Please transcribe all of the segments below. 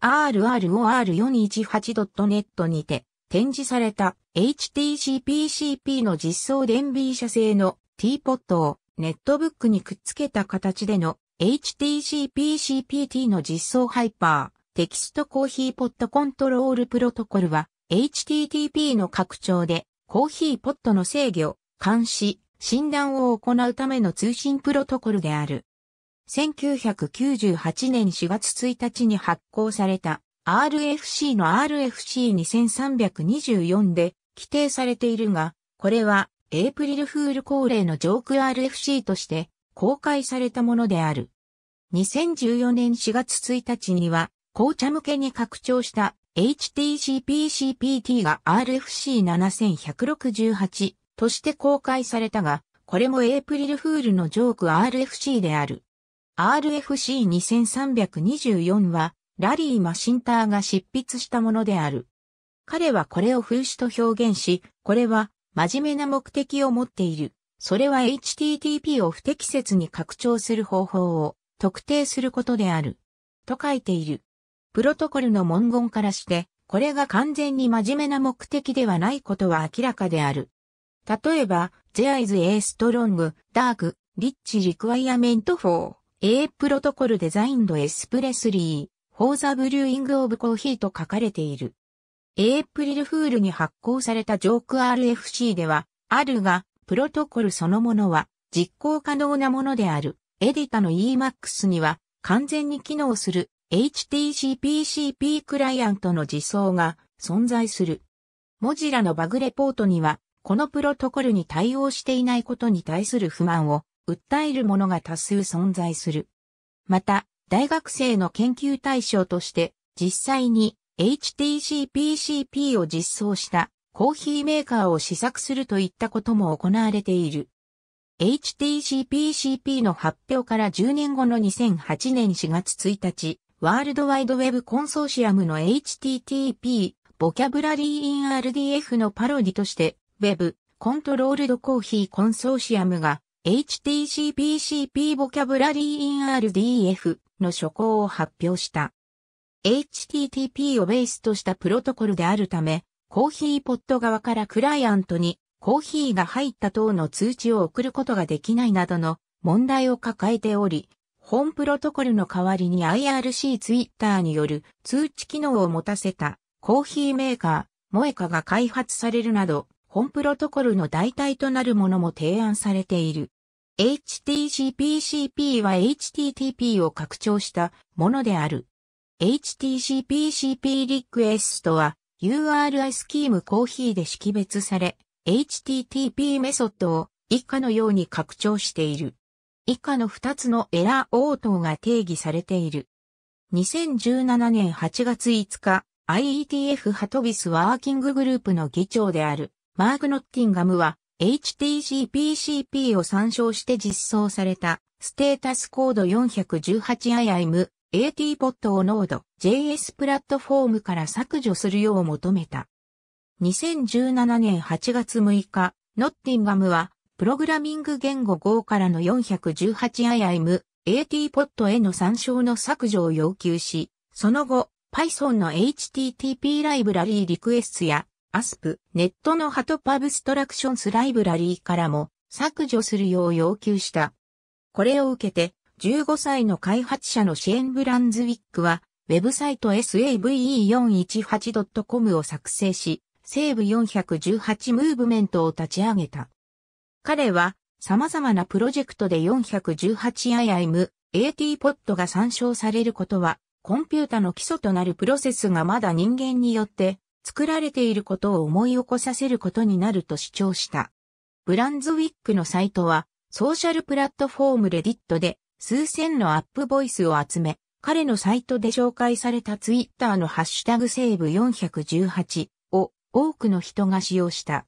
r r 5 r 4 1 8 n e t にて展示された HTCPCP の実装電瓶車製の T ポットをネットブックにくっつけた形での HTCPCPT の実装ハイパーテキストコーヒーポットコントロールプロトコルは HTTP の拡張でコーヒーポットの制御、監視、診断を行うための通信プロトコルである。1998年4月1日に発行された RFC の RFC2324 で規定されているが、これはエイプリルフール恒例のジョーク RFC として公開されたものである。2014年4月1日には、紅茶向けに拡張した HTCPCPT が RFC7168 として公開されたが、これもエイプリルフールのジョーク RFC である。RFC2324 は、ラリー・マシンターが執筆したものである。彼はこれを風刺と表現し、これは、真面目な目的を持っている。それは HTTP を不適切に拡張する方法を特定することである。と書いている。プロトコルの文言からして、これが完全に真面目な目的ではないことは明らかである。例えば、There is a strong, dark, rich requirement for A プロトコルデザインドエスプレスリー、フォーザブリューイングオブコーヒーと書かれている。エイプリルフールに発行されたジョーク RFC では、あるが、プロトコルそのものは実行可能なものである。エディタの EMAX には完全に機能する HTCPCP クライアントの実装が存在する。モジラのバグレポートには、このプロトコルに対応していないことに対する不満を訴えるものが多数存在する。また、大学生の研究対象として、実際に HTCPCP を実装したコーヒーメーカーを試作するといったことも行われている。HTCPCP の発表から10年後の2008年4月1日、ワールドワイドウェブコンソーシアムの HTTP ボキャブラリーイン RDF のパロディとして、ウェブコントロールドコーヒーコンソーシアムが HTCPCP ボキャブラリー in RDF の初稿を発表した。HTTP をベースとしたプロトコルであるため、コーヒーポット側からクライアントにコーヒーが入った等の通知を送ることができないなどの問題を抱えており、本プロトコルの代わりに IRC ツイッターによる通知機能を持たせたコーヒーメーカー、モエカが開発されるなど、本プロトコルの代替となるものも提案されている。HTCPCP は HTTP を拡張したものである。HTCPCP リクエストは URI スキームコーヒーで識別され、HTTP メソッドを以下のように拡張している。以下の2つのエラー応答が定義されている。2017年8月5日、IETF ハトビスワーキンググループの議長であるマーク・ノッティンガムは HTCPCP を参照して実装された、ステータスコード 418IIM、a t p o トをノード JS プラットフォームから削除するよう求めた。2017年8月6日、ノッティンガムは、プログラミング言語5からの 418IIM、a t p o トへの参照の削除を要求し、その後、Python の HTTP ライブラリーリクエストやアスプ、ネットのハトパブストラクションスライブラリーからも削除するよう要求した。これを受けて、15歳の開発者のシェーン・ブランズウィックは、ウェブサイト save418.com を作成し、西部418ムーブメントを立ち上げた。彼は、様々なプロジェクトで 418IIM、ATPOD が参照されることは、コンピュータの基礎となるプロセスがまだ人間によって作られていることを思い起こさせることになると主張した。ブランズウィックのサイトは、ソーシャルプラットフォームレディットで数千のアップボイスを集め、彼のサイトで紹介されたツイッターのハッシュタグセーブ418を多くの人が使用した。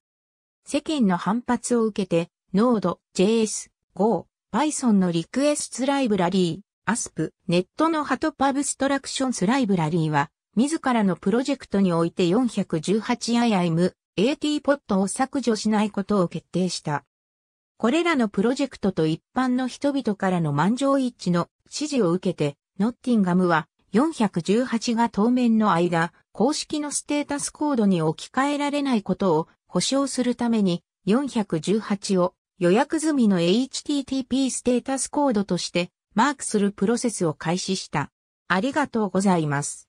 世間の反発を受けて、Node、JS、Go、Python のリクエストライブラリー、ASP、ネットのハトパブストラクションスライブラリーは自らのプロジェクトにおいて 418IIM、AT ポットを削除しないことを決定した。これらのプロジェクトと一般の人々からの満場一致の支持を受けて、ノッティンガムは418が当面の間、公式のステータスコードに置き換えられないことを保証するために418を予約済みの HTTP ステータスコードとしてマークするプロセスを開始した。ありがとうございます。